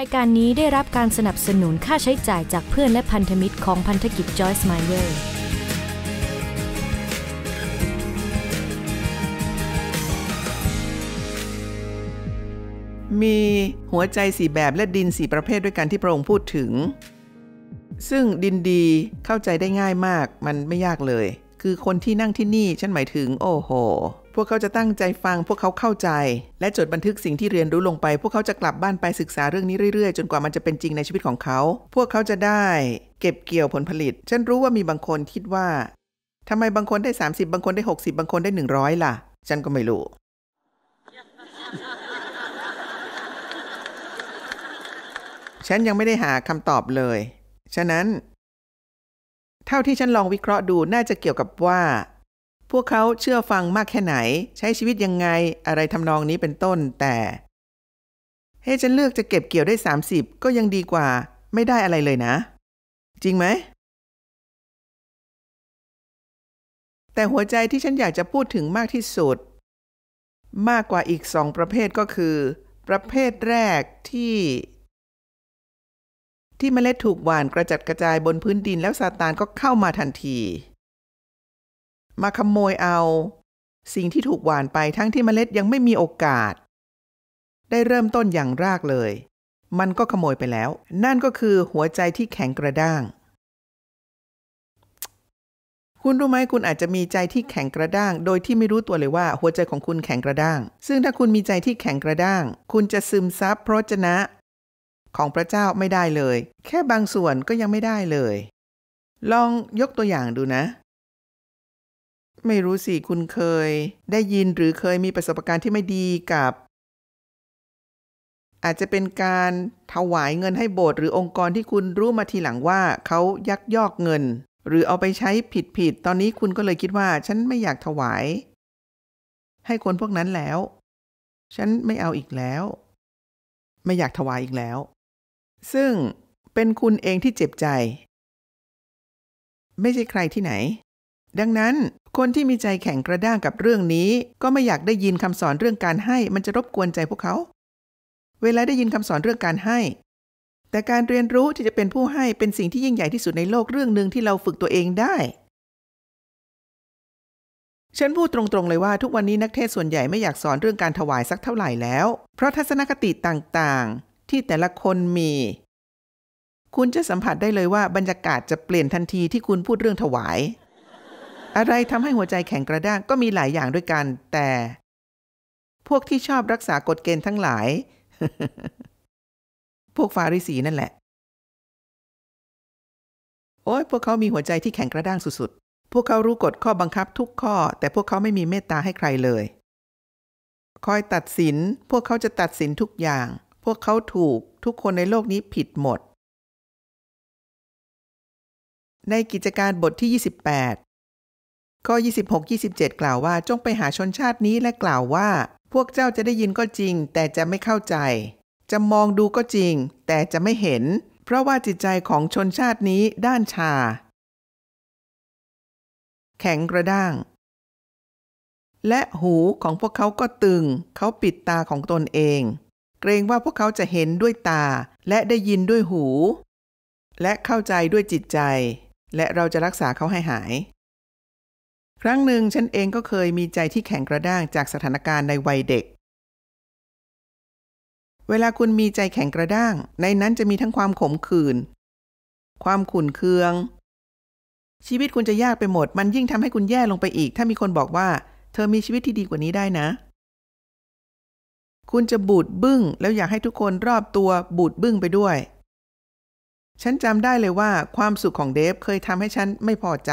รายการนี้ได้รับการสนับสนุนค่าใช้จ่ายจากเพื่อนและพันธมิตรของพันธกิจจอยส์ไมเวอร์ มีหัวใจสีแบบและดินสีประเภทด้วยกันที่พระองค์พูดถึง ซึ่งดินดีเข้าใจได้ง่ายมากมันไม่ยากเลย คือคนที่นั่งที่นี่ฉันหมายถึง โอ้โหพวกเขาจะตั้งใจฟังพวกเขาเข้าใจ และจดบันทึกสิ่งที่เรียนรู้ลงไป พวกเขาจะกลับบ้านไปศึกษาเรื่องนี้เรื่อยๆ จนกว่ามันจะเป็นจริงในชีวิตของเขา พวกเขาจะได้เก็บเกี่ยวผลผลิต ฉันรู้ว่ามีบางคนคิดว่าทำไมบางคนได้ 30 บางคนได้ 60 บางคนได้100ล่ะฉันก็ไม่รู้ ฉันยังไม่ได้หาคำตอบเลย ฉะนั้น เท่าที่ฉันลองวิเคราะห์ดูน่าจะเกี่ยวกับว่าพวกเขาเชื่อฟังมากแค่ไหนใช้ชีวิตยังไงอะไรทำนองนี้เป็นต้น แต่เฮ้ฉันเลือกจะเก็บเกี่ยวได้ 30 ก็ยังดีกว่า ไม่ได้อะไรเลยนะ จริงไหม แต่หัวใจที่ฉันอยากจะพูดถึงมากที่สุด มากกว่าอีกสองประเภทก็คือ ประเภทแรกที่ ที่เมล็ดถูกหว่านกระจัดกระจายบนพื้นดินแล้วซาตานก็เข้ามาทันทีมาขโมยเอาสิ่งที่ถูกหวานไปทั้งที่เมล็ดยังไม่มีโอกาส ได้เริ่มต้นอย่างรากเลย มันก็ขโมยไปแล้ว นั่นก็คือหัวใจที่แข็งกระด้าง คุณรู้ไหมคุณอาจจะมีใจที่แข็งกระด้าง โดยที่ไม่รู้ตัวเลยว่าหัวใจของคุณแข็งกระด้าง ซึ่งถ้าคุณมีใจที่แข็งกระด้าง คุณจะซึมซับพระชนะ ของพระเจ้าไม่ได้เลย แค่บางส่วนก็ยังไม่ได้เลย ลองยกตัวอย่างดูนะไม่รู้สิคุณเคยได้ยินหรือเคยมีประสบการณ์ที่ไม่ดีกับ อาจจะเป็นการถวายเงินให้โบสถ์หรือองค์กรที่คุณรู้มาทีหลังว่าเขายักยอกเงิน หรือเอาไปใช้ผิดผิดตอนนี้คุณก็เลยคิดว่า ฉันไม่อยากถวาย ให้คนพวกนั้นแล้ว ฉันไม่เอาอีกแล้ว ไม่อยากถวายอีกแล้ว ซึ่งเป็นคุณเองที่เจ็บใจ ไม่ใช่ใครที่ไหนดังนั้นคนที่มีใจแข็งกระด้างกับเรื่องนี้ ก็ไม่อยากได้ยินคำสอนเรื่องการให้มันจะรบกวนใจพวกเขา เวลาได้ยินคำสอนเรื่องการให้ แต่การเรียนรู้ที่จะเป็นผู้ให้เป็นสิ่งที่ยิ่งใหญ่ที่สุดในโลกเรื่องหนึ่งที่เราฝึกตัวเองได้ ฉันพูดตรงๆเลยว่าทุกวันนี้นักเทศส่วนใหญ่ไม่อยากสอนเรื่องการถวายสักเท่าไหร่แล้ว เพราะทัศนคติต่างๆ ที่แต่ละคนมี คุณจะสัมผัสได้เลยว่าบรรยากาศจะเปลี่ยนทันทีที่คุณพูดเรื่องถวายอะไรทำให้หัวใจแข็งกระด้างก็มีหลายอย่างด้วยกัน แต่ พวกที่ชอบรักษากฎเกณฑ์ทั้งหลาย พวกฟาริสีนั่นแหละ โอ้ยพวกเขามีหัวใจที่แข็งกระด้างสุดๆ พวกเขารู้กฎข้อบังคับทุกข้อ แต่พวกเขาไม่มีเมตตาให้ใครเลย คอยตัดสินพวกเขาจะตัดสินทุกอย่าง พวกเขาถูกทุกคนในโลกนี้ผิดหมด ในกิจการบทที่ข้อ 26 27 กล่าวว่าจงไปหาชนชาตินี้และกล่าวว่า พวกเจ้าจะได้ยินก็จริง แต่จะไม่เข้าใจ จะมองดูก็จริง แต่จะไม่เห็น เพราะว่าจิตใจของชนชาตินี้ด้านชา แข็งกระด้าง และหูของพวกเขาก็ตึง เขาปิดตาของตนเอง เกรงว่าพวกเขาจะเห็นด้วยตาและได้ยินด้วยหู และเข้าใจด้วยจิตใจ และเราจะรักษาเขาให้หายครั้งหนึ่ง ฉันเองก็เคยมีใจที่แข็งกระด้างจากสถานการณ์ในวัยเด็ก เวลาคุณมีใจแข็งกระด้าง ในนั้นจะมีทั้งความขมขื่น ความขุ่นเคือง ชีวิตคุณจะยากไปหมด มันยิ่งทำให้คุณแย่ลงไปอีก ถ้ามีคนบอกว่า เธอมีชีวิตที่ดีกว่านี้ได้นะ คุณจะบูดบึ้งแล้วอยากให้ทุกคนรอบตัวบูดบึ้งไปด้วย ฉันจำได้เลยว่าความสุขของเดฟเคยทำให้ฉันไม่พอใจ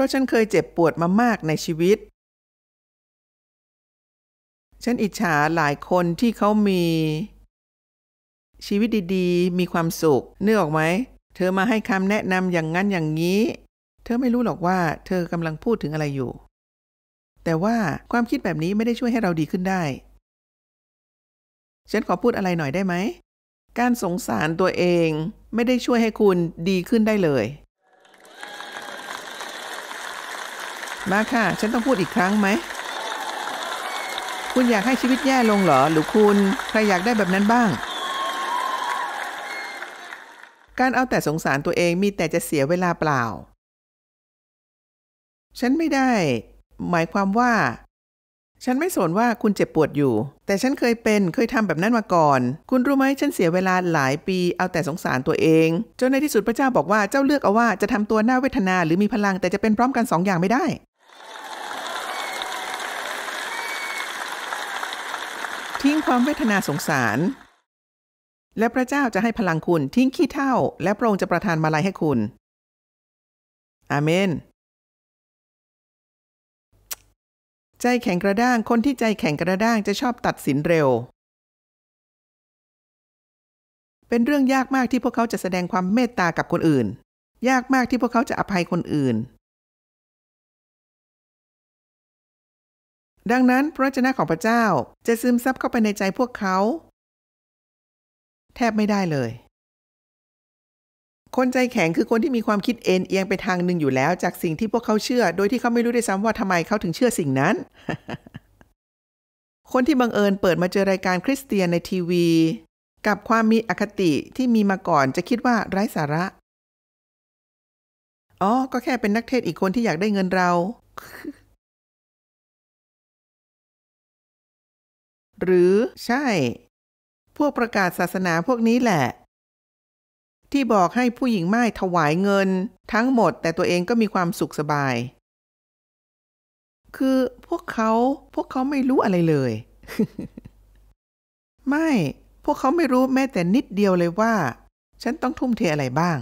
พราะฉันเคยเจ็บปวดมามาก ในชีวิต ฉันอิจฉาหลายคนที่เขามี ชีวิตดีๆ มีความสุข เนื้อออกไหม เธอมาให้คำแนะนำอย่างนั้นอย่างนี้ เธอไม่รู้หรอกว่าเธอกำลังพูดถึงอะไรอยู่ แต่ว่าความคิดแบบนี้ไม่ได้ช่วยให้เราดีขึ้นได้ ฉันขอพูดอะไรหน่อยได้ไหม การสงสารตัวเองไม่ได้ช่วยให้คุณดีขึ้นได้เลยมาค่ะ ฉันต้องพูดอีกครั้งไหม คุณอยากให้ชีวิตแย่ลงเหรอ หรือคุณ ใครอยากได้แบบนั้นบ้าง การเอาแต่สงสารตัวเองมีแต่จะเสียเวลาเปล่า ฉันไม่ได้ หมายความว่า ฉันไม่สนว่าคุณเจ็บปวดอยู่ แต่ฉันเคยเป็นเคยทำแบบนั้นมาก่อน คุณรู้ไหมฉันเสียเวลาหลายปี เอาแต่สงสารตัวเองจนในที่สุดพระเจ้าบอกว่าเจ้าเลือกเอาว่าจะทำตัวหน้าเวทนาหรือมีพลังแต่จะเป็นพร้อมกันสองอย่างไม่ได้ทิ้งความเวทนาสงสาร และพระเจ้าจะให้พลังคุณทิ้งขี้เท่า และพระองค์จะประทานมาลัยให้คุณ อาเมน ใจแข็งกระด้าง คนที่ใจแข็งกระด้างจะชอบตัดสินเร็ว เป็นเรื่องยากมากที่พวกเขาจะแสดงความเมตตากับคนอื่น ยากมากที่พวกเขาจะอภัยคนอื่นดังนั้นพระเจนะของพระเจ้าจะซึมซับเข้าไปในใจพวกเขา แทบไม่ได้เลย คนใจแข็งคือคนที่มีความคิดเอ็นเอียงไปทางหนึ่งอยู่แล้วจากสิ่งที่พวกเขาเชื่อ โดยที่เขาไม่รู้ด้วยซ้ำว่าทำไมเขาถึงเชื่อสิ่งนั้น คนที่บังเอิญเปิดมาเจอรายการคริสเตียนในทีวี กับความมีอคติที่มีมาก่อนจะคิดว่าไร้สาระ อ๋อก็แค่เป็นนักเทศอีกคนที่อยากได้เงินเราหรือใช่ พวกประกาศศาสนาพวกนี้แหละ ที่บอกให้ผู้หญิงไม้ถวายเงินทั้งหมดแต่ตัวเองก็มีความสุขสบาย คือพวกเขาพวกเขาไม่รู้อะไรเลย ไม่พวกเขาไม่รู้แม้แต่นิดเดียวเลยว่า ฉันต้องทุ่มเทอะไรบ้าง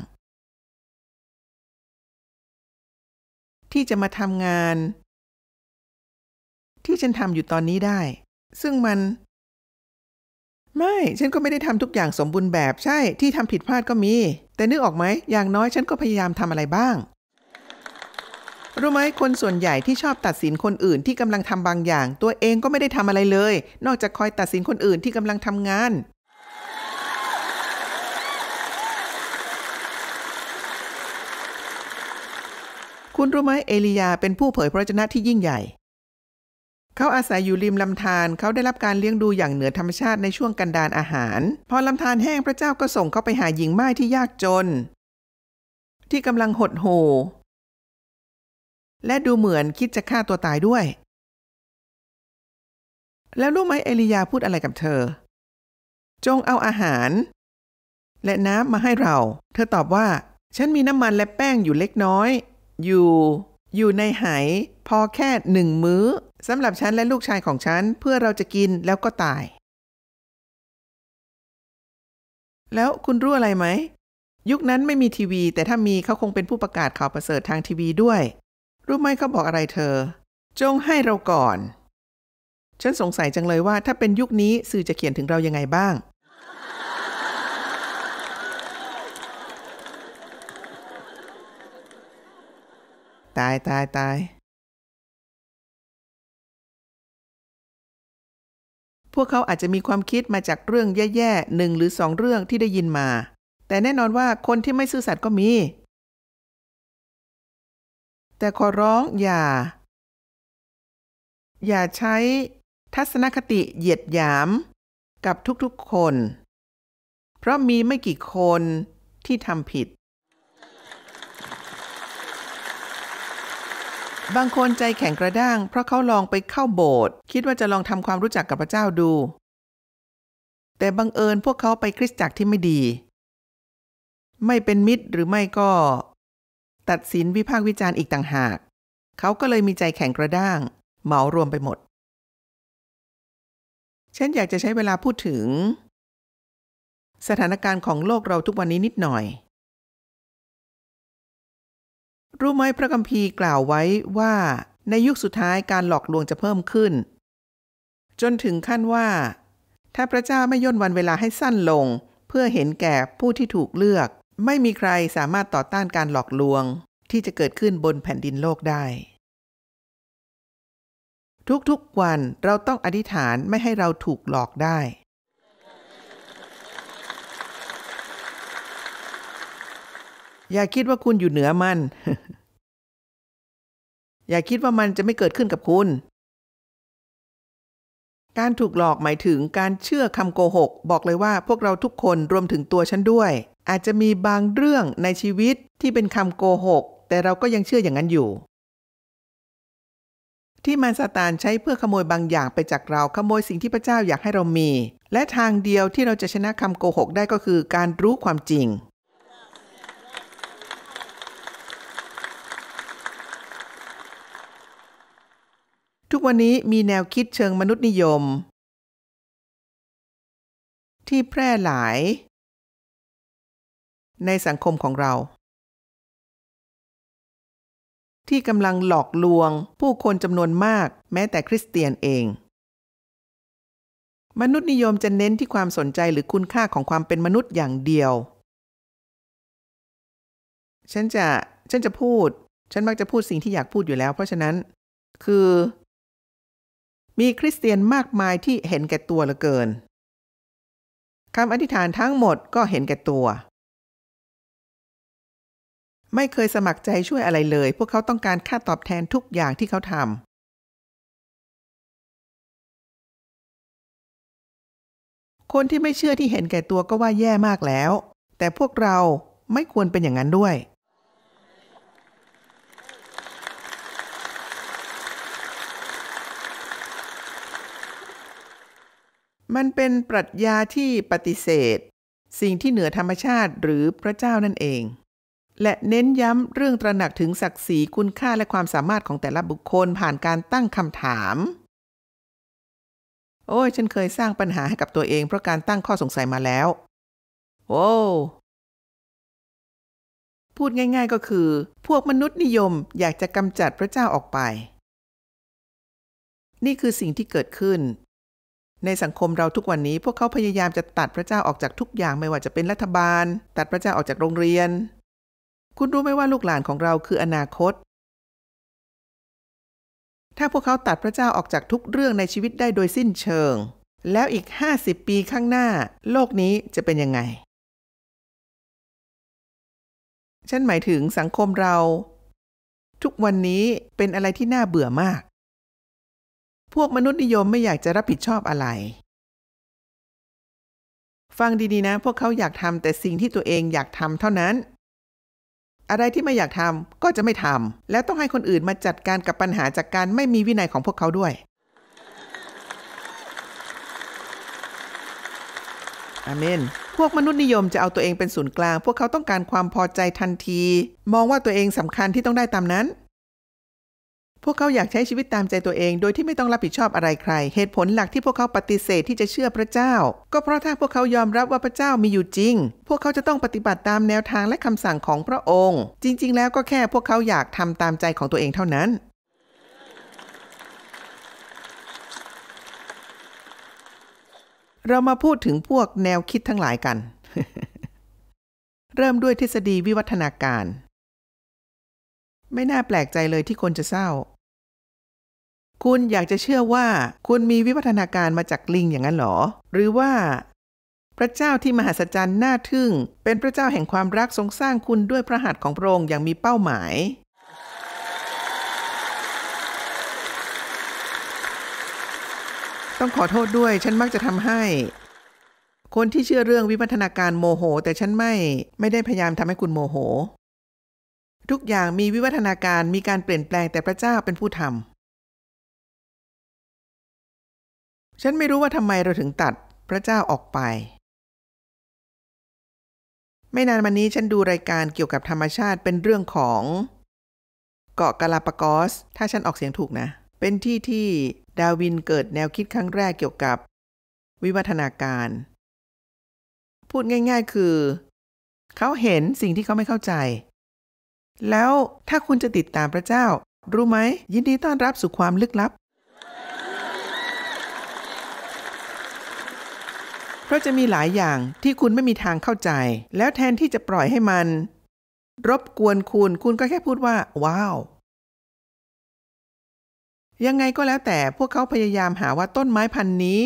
ที่จะมาทำงาน ที่ฉันทำอยู่ตอนนี้ได้ซึ่งมัน ไม่ฉันก็ไม่ได้ทำทุกอย่างสมบูรณ์แบบใช่ที่ทำผิดพลาดก็มี แต่นึกออกไหม อย่างน้อยฉันก็พยายามทำอะไรบ้าง รู้ไหมคนส่วนใหญ่ที่ชอบตัดสินคนอื่นที่กำลังทำบางอย่าง ตัวเองก็ไม่ได้ทำอะไรเลย นอกจากคอยตัดสินคนอื่นที่กำลังทำงาน คุณรู้ไหมเอลียาเป็นผู้เผยพระชนะที่ยิ่งใหญ่เขาอาศัยอยู่ริมลำธาร เขาได้รับการเลี้ยงดูอย่างเหนือธรรมชาติในช่วงกันดานอาหาร พอลำธารแห้ง พระเจ้าก็ส่งเขาไปหาหญิงไม้ที่ยากจน ที่กำลังหดหู่และดูเหมือนคิดจะฆ่าตัวตายด้วย แล้วรู้ไหมเอลียาพูดอะไรกับเธอ จงเอาอาหาร และน้ำมาให้เรา เธอตอบว่า ฉันมีน้ำมันและแป้งอยู่เล็กน้อย อยู่ อยู่ในไห พอแค่หนึ่งมื้อสำหรับฉัน และลูกชายของฉัน เพื่อเราจะกินแล้วก็ตาย แล้วคุณรู้อะไรไหม ยุคนั้นไม่มีทีวี แต่ถ้ามีเขาคงเป็นผู้ประกาศข่าวประเสริฐทางทีวีด้วย รู้ไหมเขาบอกอะไรเธอ จงให้เราก่อน ฉันสงสัยจังเลยว่า ถ้าเป็นยุคนี้สื่อจะเขียนถึงเรายังไงบ้าง ตายตายตายพวกเขาอาจจะมีความคิดมาจากเรื่องแย่ๆหนึ่งหรือสองเรื่องที่ได้ยินมา แต่แน่นอนว่าคนที่ไม่ซื่อสัตย์ก็มี แต่ขอร้องอย่า อย่าใช้ทัศนคติเหยียดหยามกับทุกๆคน เพราะมีไม่กี่คนที่ทำผิดบางคนใจแข็งกระด้างเพราะเขาลองไปเข้าโบสถ์คิดว่าจะลองทำความรู้จักกับพระเจ้าดู แต่บังเอิญพวกเขาไปคริสตจักรที่ไม่ดี ไม่เป็นมิตรหรือไม่ก็ ตัดสินวิพากษ์วิจารณ์อีกต่างหาก เขาก็เลยมีใจแข็งกระด้าง เหมารวมไปหมด ฉันอยากจะใช้เวลาพูดถึง สถานการณ์ของโลกเราทุกวันนี้นิดหน่อยรู้ไหมพระกัมภีร์กล่าวไว้ว่าในยุคสุดท้ายการหลอกลวงจะเพิ่มขึ้น จนถึงขั้นว่า ถ้าพระเจ้าไม่ย่นวันเวลาให้สั้นลง เพื่อเห็นแก่ผู้ที่ถูกเลือก ไม่มีใครสามารถต่อต้านการหลอกลวง ที่จะเกิดขึ้นบนแผ่นดินโลกได้ ทุกๆวันเราต้องอธิษฐานไม่ให้เราถูกหลอกได้อย่าคิดว่าคุณอยู่เหนือมัน อย่าคิดว่ามันจะไม่เกิดขึ้นกับคุณ การถูกหลอกหมายถึงการเชื่อคำโกหก บอกเลยว่าพวกเราทุกคนรวมถึงตัวฉันด้วยอาจจะมีบางเรื่องในชีวิตที่เป็นคำโกหก แต่เราก็ยังเชื่ออย่างนั้นอยู่ ที่มารซาตานใช้เพื่อขโมยบางอย่างไปจากเรา ขโมยสิ่งที่พระเจ้าอยากให้เรามี และทางเดียวที่เราจะชนะคำโกหกได้ก็คือการรู้ความจริงวันนี้มีแนวคิดเชิงมนุษยนิยมที่แพร่หลายในสังคมของเรา ที่กำลังหลอกลวงผู้คนจำนวนมากแม้แต่คริสเตียนเอง มนุษยนิยมจะเน้นที่ความสนใจหรือคุณค่าของความเป็นมนุษย์อย่างเดียว ฉันจะฉันจะพูด ฉันมักจะพูดสิ่งที่อยากพูดอยู่แล้ว เพราะฉะนั้น คือมีคริสเตียนมากมายที่เห็นแก่ตัวเหลือเกิน คำอธิษฐานทั้งหมดก็เห็นแก่ตัว ไม่เคยสมัครใจช่วยอะไรเลย พวกเขาต้องการค่าตอบแทนทุกอย่างที่เขาทำ คนที่ไม่เชื่อที่เห็นแก่ตัวก็ว่าแย่มากแล้ว แต่พวกเราไม่ควรเป็นอย่างนั้นด้วยมันเป็นปรัชญาที่ปฏิเสธ สิ่งที่เหนือธรรมชาติหรือพระเจ้านั่นเอง และเน้นย้ำเรื่องตระหนักถึงศักดิ์ศรีคุณค่าและความสามารถของแต่ละบุคคลผ่านการตั้งคำถาม โอ้ยฉันเคยสร้างปัญหาให้กับตัวเองเพราะการตั้งข้อสงสัยมาแล้ว โอ้ พูดง่ายๆก็คือ พวกมนุษย์นิยมอยากจะกำจัดพระเจ้าออกไป นี่คือสิ่งที่เกิดขึ้นในสังคมเราทุกวันนี้พวกเขาพยายามจะตัดพระเจ้าออกจากทุกอย่างไม่ว่าจะเป็นรัฐบาล ตัดพระเจ้าออกจากโรงเรียน คุณรู้ไหมว่าลูกหลานของเราคืออนาคต ถ้าพวกเขาตัดพระเจ้าออกจากทุกเรื่องในชีวิตได้โดยสิ้นเชิง แล้วอีก50ปีข้างหน้า โลกนี้จะเป็นยังไง ฉันหมายถึงสังคมเรา ทุกวันนี้เป็นอะไรที่น่าเบื่อมากพวกมนุษย์นิยมไม่อยากจะรับผิดชอบอะไร ฟังดีๆนะ พวกเขาอยากทำแต่สิ่งที่ตัวเองอยากทำเท่านั้น อะไรที่ไม่อยากทำก็จะไม่ทำแล้วต้องให้คนอื่นมาจัดการกับปัญหาจากการไม่มีวินัยของพวกเขาด้วยอาเมน พวกมนุษย์นิยมจะเอาตัวเองเป็นศูนย์กลาง พวกเขาต้องการความพอใจทันที มองว่าตัวเองสำคัญที่ต้องได้ตามนั้นพวกเขาอยากใช้ชีวิตตามใจตัวเองโดยที่ไม่ต้องรับผิดชอบอะไรใคร เหตุผลหลักที่พวกเขาปฏิเสธที่จะเชื่อพระเจ้า ก็เพราะถ้าพวกเขายอมรับว่าพระเจ้ามีอยู่จริง พวกเขาจะต้องปฏิบัติตามแนวทางและคำสั่งของพระองค์ จริง ๆ แล้วก็แค่พวกเขาอยากทำตามใจของตัวเองเท่านั้น เรามาพูดถึงพวกแนวคิดทั้งหลายกัน เริ่มด้วยทฤษฎีวิวัฒนาการไม่น่าแปลกใจเลยที่คนจะเศร้า คุณอยากจะเชื่อว่าคุณมีวิวัฒนาการมาจากลิงอย่างนั้นหรอ หรือว่า พระเจ้าที่มหัศจรรย์น่าทึ่ง เป็นพระเจ้าแห่งความรักทรงสร้างคุณด้วยพระหัตถ์ของพระองค์อย่างมีเป้าหมาย ต้องขอโทษด้วย ฉันมักจะทำให้ คนที่เชื่อเรื่องวิวัฒนาการโมโห แต่ฉันไม่ ไม่ได้พยายามทำให้คุณโมโหทุกอย่างมีวิวัฒนาการมีการเปลี่ยนแปลงแต่พระเจ้าเป็นผู้ทำฉันไม่รู้ว่าทำไมเราถึงตัดพระเจ้าออกไป ไม่นานมานี้ฉันดูรายการเกี่ยวกับธรรมชาติเป็นเรื่องของ เกาะกาลาปากอส ถ้าฉันออกเสียงถูกนะ เป็นที่ที่ดาวินเกิดแนวคิดครั้งแรกเกี่ยวกับวิวัฒนาการ พูดง่ายๆคือ เขาเห็นสิ่งที่เขาไม่เข้าใจแล้วถ้าคุณจะติดตามพระเจ้า รู้ไหมยินดีต้อนรับสู่ความลึกลับ เพราะจะมีหลายอย่างที่คุณไม่มีทางเข้าใจ แล้วแทนที่จะปล่อยให้มัน รบกวนคุณคุณก็แค่พูดว่า ว้าวยังไงก็แล้วแต่พวกเขาพยายามหาว่าต้นไม้พันธุ์นี้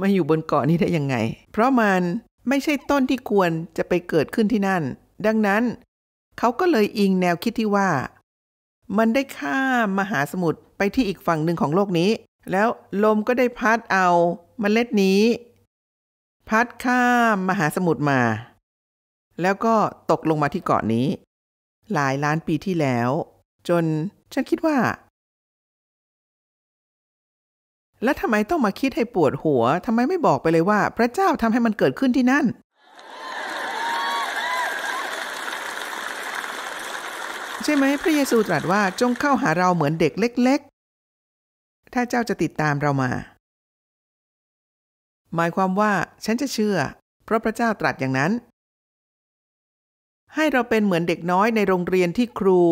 มาอยู่บนเกาะนี้ได้ยังไง เพราะมันไม่ใช่ต้นที่ควรจะไปเกิดขึ้นที่นั่น ดังนั้นเขาก็เลยอิงแนวคิดที่ว่า มันได้ข้ามมหาสมุทรไปที่อีกฝั่งหนึ่งของโลกนี้ แล้วลมก็ได้พัดเอาเมล็ดนี้ พัดข้ามมหาสมุทรมา แล้วก็ตกลงมาที่เกาะนี้ หลายล้านปีที่แล้ว จน ฉันคิดว่า แล้วทำไมต้องมาคิดให้ปวดหัวทำไมไม่บอกไปเลยว่า พระเจ้าทำให้มันเกิดขึ้นที่นั่นใช่ไหมพระเยซูตรัสว่าจงเข้าหาเราเหมือนเด็กเล็ก ๆ ถ้าเจ้าจะติดตามเรามา หมายความว่าฉันจะเชื่อ เพราะพระเจ้าตรัสอย่างนั้น ให้เราเป็นเหมือนเด็กน้อยในโรงเรียนที่ครู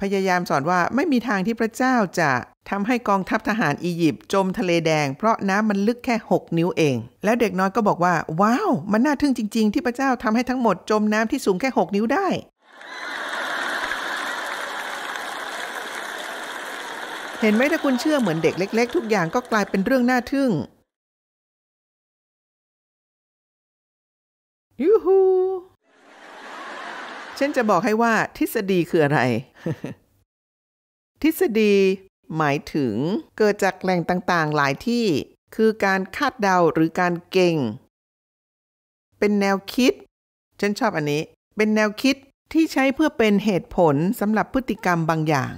พยายามสอนว่าไม่มีทางที่พระเจ้าจะทำให้กองทัพทหารอียิปต์จมทะเลแดง เพราะน้ำมันลึกแค่ 6 นิ้วเอง แล้วเด็กน้อยก็บอกว่า ว้าวมันน่าทึ่งจริง ๆ ที่พระเจ้าทำให้ทั้งหมด จมน้ำที่สูงแค่6นิ้วได้เห็นไหมถ้าคุณเชื่อเหมือนเด็กเล็กๆทุกอย่างก็กลายเป็นเรื่องน่าทึ่งยูฮูฉันจะบอกให้ว่าทฤษฎีคืออะไรทฤษฎี หมายถึง เกิดจากแหล่งต่างๆหลายที่คือการคาดเดาหรือการเก่ง เป็นแนวคิดฉันชอบอันนี้ เป็นแนวคิดที่ใช้เพื่อเป็นเหตุผลสำหรับพฤติกรรมบางอย่าง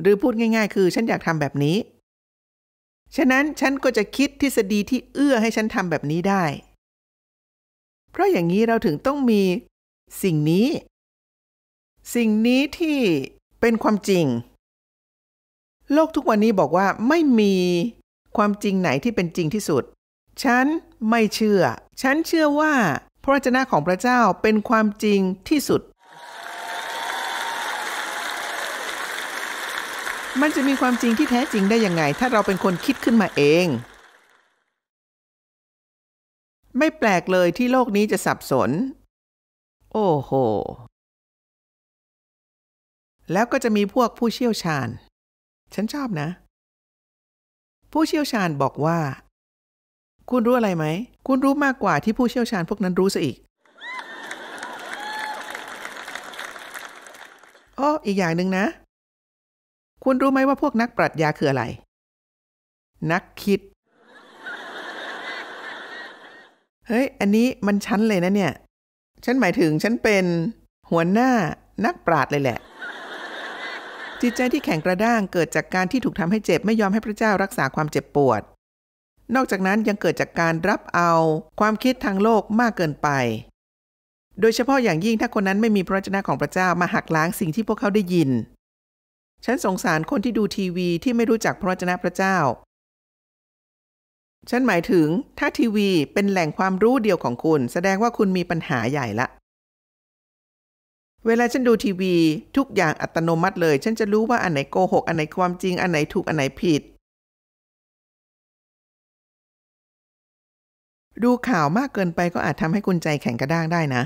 หรือพูดง่ายๆคือ ฉันอยากทำแบบนี้ ฉะนั้นฉันก็จะคิดทฤษฎีที่เอื้อให้ฉันทำแบบนี้ได้ เพราะอย่างนี้เราถึงต้องมีสิ่งนี้ สิ่งนี้ที่เป็นความจริง โลกทุกวันนี้บอกว่าไม่มีความจริงไหนที่เป็นจริงที่สุด ฉันไม่เชื่อ ฉันเชื่อว่า พระวจนะของพระเจ้าเป็นความจริงที่สุดมันจะมีความจริงที่แท้จริงได้ยังไง ถ้าเราเป็นคนคิดขึ้นมาเอง ไม่แปลกเลยที่โลกนี้จะสับสน โอ้โห แล้วก็จะมีพวกผู้เชี่ยวชาญ ฉันชอบนะ ผู้เชี่ยวชาญบอกว่า คุณรู้อะไรไหมคุณรู้มากกว่าที่ผู้เชี่ยวชาญพวกนั้นรู้ซะอีกอ้ออีกอย่างหนึ่งนะคุณรู้ไหมว่าพวกนักปรัชญาคืออะไร นักคิด เฮ้ย อันนี้มันชั้นเลยนะเนี่ย ฉันหมายถึงฉันเป็นหัวหน้านักปราดเลยแหละ จิตใจที่แข็งกระด้างเกิดจากการที่ถูกทำให้เจ็บ ไม่ยอมให้พระเจ้ารักษาความเจ็บปวด นอกจากนั้นยังเกิดจากการรับเอาความคิดทางโลกมากเกินไป โดยเฉพาะอย่างยิ่งถ้าคนนั้นไม่มีพระเจ้าของพระเจ้ามาหักล้างสิ่งที่พวกเขาได้ยินฉันสงสารคนที่ดูทีวีที่ไม่รู้จักพระวจนะพระเจ้า ฉันหมายถึง ถ้าทีวีเป็นแหล่งความรู้เดียวของคุณแสดงว่าคุณมีปัญหาใหญ่ละ เวลาฉันดูทีวีทุกอย่างอัตโนมัติเลย ฉันจะรู้ว่าอันไหนโกหกอันไหนความจริงอันไหนถูกอันไหนผิด ดูข่าวมากเกินไปก็อาจทำให้คุณใจแข็งกระด้างได้นะ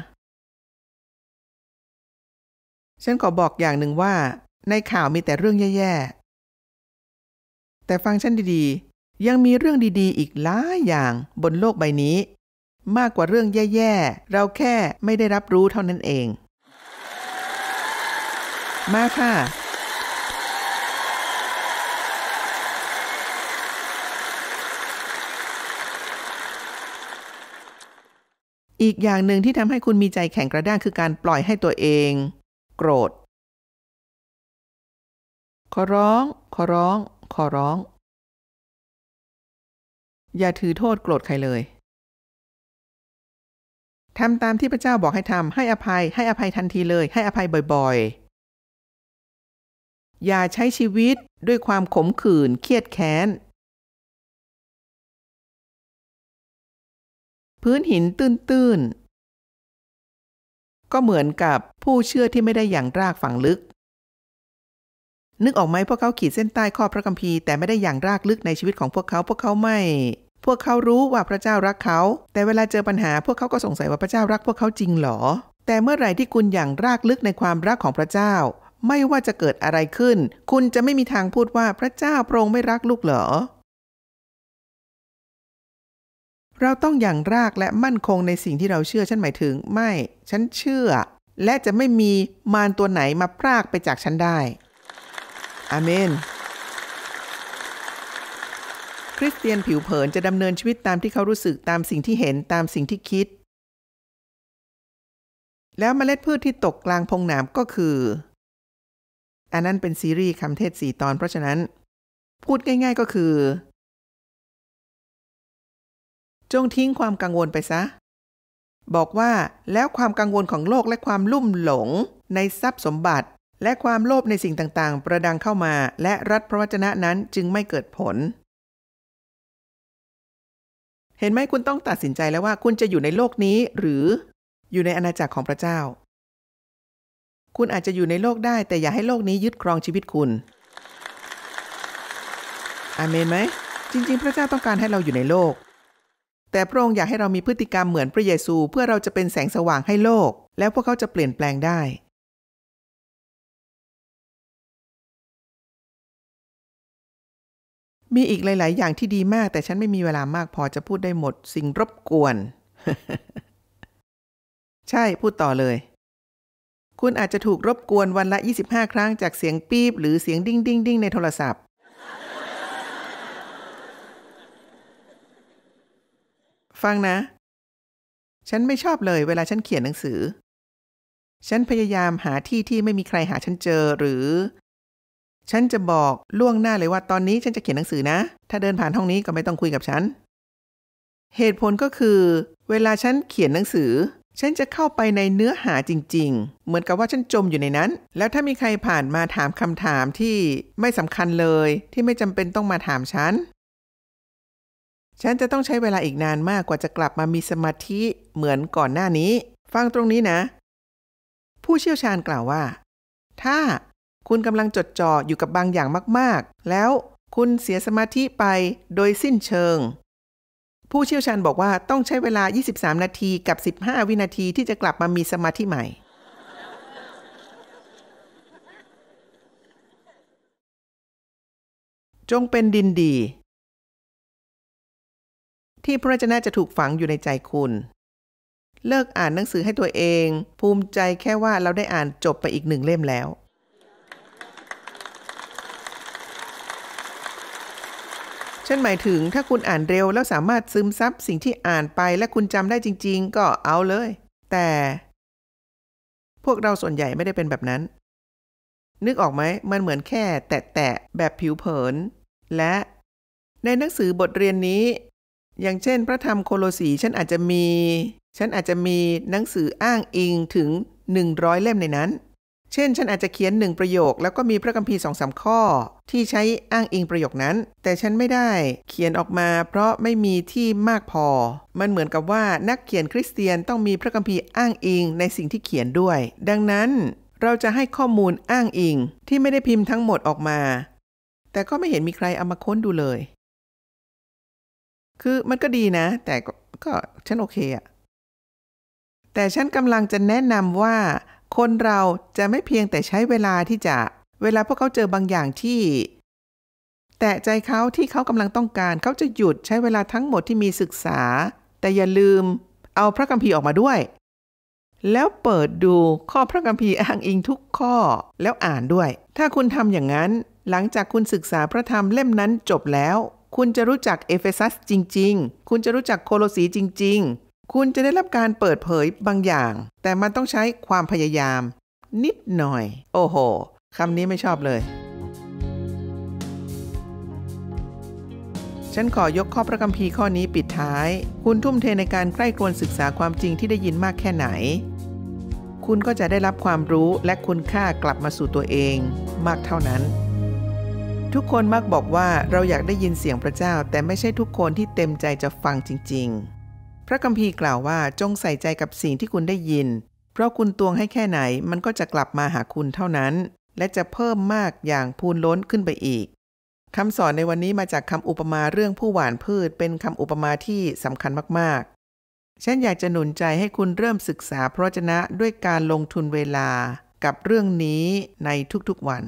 ฉันขอบอกอย่างหนึ่งว่าในข่าวมีแต่เรื่องแย่ๆ แต่ฟังชันดีๆ ยังมีเรื่องดีๆ อีกหลายอย่างบนโลกใบนี้ มากกว่าเรื่องแย่ ๆ เราแค่ไม่ได้รับรู้เท่านั้นเอง มาค่ะ อีกอย่างหนึ่งที่ทำให้คุณมีใจแข็งกระด้างคือการปล่อยให้ตัวเอง โกรธขอร้อง ขอร้อง ขอร้อง อย่าถือโทษโกรธใครเลย ทำตามที่พระเจ้าบอกให้ทำ ให้อภัย ให้อภัยทันทีเลย ให้อภัยบ่อยๆ อย่าใช้ชีวิตด้วยความขมขื่น เครียดแค้น พื้นหินตื้นๆ ก็เหมือนกับผู้เชื่อที่ไม่ได้อย่างรากฝังลึกนึกออกไหมพวกเขาขีดเส้นใต้ข้อพระคัมภีร์แต่ไม่ได้อย่างรากลึกในชีวิตของพวกเขาพวกเขาไม่ พวกเขารู้ว่าพระเจ้ารักเขา แต่เวลาเจอปัญหา พวกเขาก็สงสัยว่าพระเจ้ารักพวกเขาจริงหรอแต่เมื่อไหร่ที่คุณอย่างรากลึกในความรักของพระเจ้า ไม่ว่าจะเกิดอะไรขึ้น คุณจะไม่มีทางพูดว่าพระเจ้าโปรงไม่รักลูกเหรอเราต้องอย่างรากและมั่นคงในสิ่งที่เราเชื่อฉันหมายถึง ไม่ฉันเชื่อ และจะไม่มีมารตัวไหนมาพรากไปจากฉันได้อาเมนคริสเตียนผิวเผินจะดำเนินชีวิตตามที่เขารู้สึกตามสิ่งที่เห็นตามสิ่งที่คิด แล้วมเมล็ดพืชที่ตกกลางพงหนามก็คือ อันนั้นเป็นซีรีส์คำเทศสี่ตอนเพราะฉะนั้น พูดง่าย ๆก็คือ จงทิ้งความกังวลไปซะ บอกว่าแล้วความกังวลของโลกและความลุ่มหลงในทรัพย์สมบัติและความโลภในสิ่งต่างๆ ประดังเข้ามา และรัฐพระวจนะนั้นจึงไม่เกิดผล เห็นไหมคุณต้องตัดสินใจแล้วว่าคุณจะอยู่ในโลกนี้หรือ อยู่ในอาณาจักรของพระเจ้า คุณอาจจะอยู่ในโลกได้ แต่อย่าให้โลกนี้ยึดครองชีวิตคุณ อาเมนไหมจริงๆ พระเจ้าต้องการให้เราอยู่ในโลก แต่พระองค์อยากให้เรามีพฤติกรรมเหมือนพระเยซู เพื่อเราจะเป็นแสงสว่างให้โลก แล้วพวกเขาจะเปลี่ยนแปลงได้มีอีกหลาย ๆ อย่างที่ดีมากแต่ฉันไม่มีเวลามากพอจะพูดได้หมด สิ่งรบกวน ใช่พูดต่อเลย คุณอาจจะถูกรบกวนวันละ 25 ครั้งจากเสียงปี๊บหรือเสียงดิ้งดิ้งดิ้งในโทรศัพท์ ฟังนะ ฉันไม่ชอบเลย เวลาฉันเขียนหนังสือ ฉันพยายามหาที่ที่ไม่มีใครหาฉันเจอหรือฉันจะบอกล่วงหน้าเลยว่าตอนนี้ฉันจะเขียนหนังสือนะ ถ้าเดินผ่านห้องนี้ก็ไม่ต้องคุยกับฉัน เหตุผลก็คือ เวลาฉันเขียนหนังสือ ฉันจะเข้าไปในเนื้อหาจริง ๆ เหมือนกับว่าฉันจมอยู่ในนั้น แล้วถ้ามีใครผ่านมาถามคำถามที่ไม่สำคัญเลย ที่ไม่จำเป็นต้องมาถามฉัน ฉันจะต้องใช้เวลาอีกนานมากกว่าจะกลับมามีสมาธิเหมือนก่อนหน้านี้ ฟังตรงนี้นะ ผู้เชี่ยวชาญกล่าวว่า ถ้าคุณกำลังจดจ่ออยู่กับบางอย่างมาก ๆ แล้วคุณเสียสมาธิไปโดยสิ้นเชิง ผู้เชี่ยวชาญบอกว่าต้องใช้เวลา 23 นาทีกับ 15 วินาทีที่จะกลับมามีสมาธิใหม่ จงเป็นดินดี ที่พระเจ้าจะถูกฝังอยู่ในใจคุณ เลิกอ่านหนังสือให้ตัวเอง ภูมิใจแค่ว่าเราได้อ่านจบไปอีกหนึ่งเล่มแล้วฉันหมายถึงถ้าคุณอ่านเร็วแล้วสามารถซึมซับสิ่งที่อ่านไปและคุณจำได้จริง ๆ ก็เอาเลย แต่ พวกเราส่วนใหญ่ไม่ได้เป็นแบบนั้น นึกออกไหมมันเหมือนแค่แตะๆแบบผิวเผิน และ ในหนังสือบทเรียนนี้ อย่างเช่นพระธรรมโคโลสีฉันอาจจะมี ฉันอาจจะมีหนังสืออ้างอิงถึง 100 เล่มในนั้นเช่น ฉันอาจจะเขียนหนึ่งประโยค แล้วก็มีพระคัมภีร์สองสาข้อ ที่ใช้อ้างอิงประโยคนั้น แต่ฉันไม่ได้เขียนออกมา เพราะไม่มีที่มากพอ มันเหมือนกับว่านักเขียนคริสเตียนต้องมีพระคัมภีร์อ้างอิงในสิ่งที่เขียนด้วย ดังนั้นเราจะให้ข้อมูลอ้างอิงที่ไม่ได้พิมพ์ทั้งหมดออกมา แต่ก็ไม่เห็นมีใครเอามาค้นดูเลย คือมันก็ดีนะแต่ก็ฉันโอเคอะแต่ฉันกำลังจะแนะนำว่าคนเราจะไม่เพียงแต่ใช้เวลาที่จะ เวลาพวกเขาเจอบางอย่างที่ แตะใจเขาที่เขากำลังต้องการ เขาจะหยุดใช้เวลาทั้งหมดที่มีศึกษา แต่อย่าลืมเอาพระคัมภีร์ออกมาด้วย แล้วเปิดดูข้อพระคัมภีร์อ้างอิงทุกข้อแล้วอ่านด้วย ถ้าคุณทำอย่างนั้นหลังจากคุณศึกษาพระธรรมเล่มนั้นจบแล้ว คุณจะรู้จักเอเฟซัสจริงๆ คุณจะรู้จักโคโลสีจริงๆคุณจะได้รับการเปิดเผยบางอย่าง แต่มันต้องใช้ความพยายาม นิดหน่อย โอ้โห คำนี้ไม่ชอบเลย ฉันขอยกข้อพระคัมภีร์ข้อนี้ปิดท้าย คุณทุ่มเทในการใกล้ครวนศึกษาความจริงที่ได้ยินมากแค่ไหน คุณก็จะได้รับความรู้และคุณค่ากลับมาสู่ตัวเองมากเท่านั้น ทุกคนมักบอกว่าเราอยากได้ยินเสียงพระเจ้า แต่ไม่ใช่ทุกคนที่เต็มใจจะฟังจริง ๆพระคัมภีร์กล่าวว่าจงใส่ใจกับสิ่งที่คุณได้ยิน เพราะคุณตวงให้แค่ไหนมันก็จะกลับมาหาคุณเท่านั้น และจะเพิ่มมากอย่างพูนล้นขึ้นไปอีกคำสอนในวันนี้มาจากคำอุปมาเรื่องผู้หว่านพืช เป็นคำอุปมาที่สำคัญมากๆ ฉันอยากจะหนุนใจให้คุณเริ่มศึกษาพระเจนะด้วยการลงทุนเวลากับเรื่องนี้ในทุกๆวัน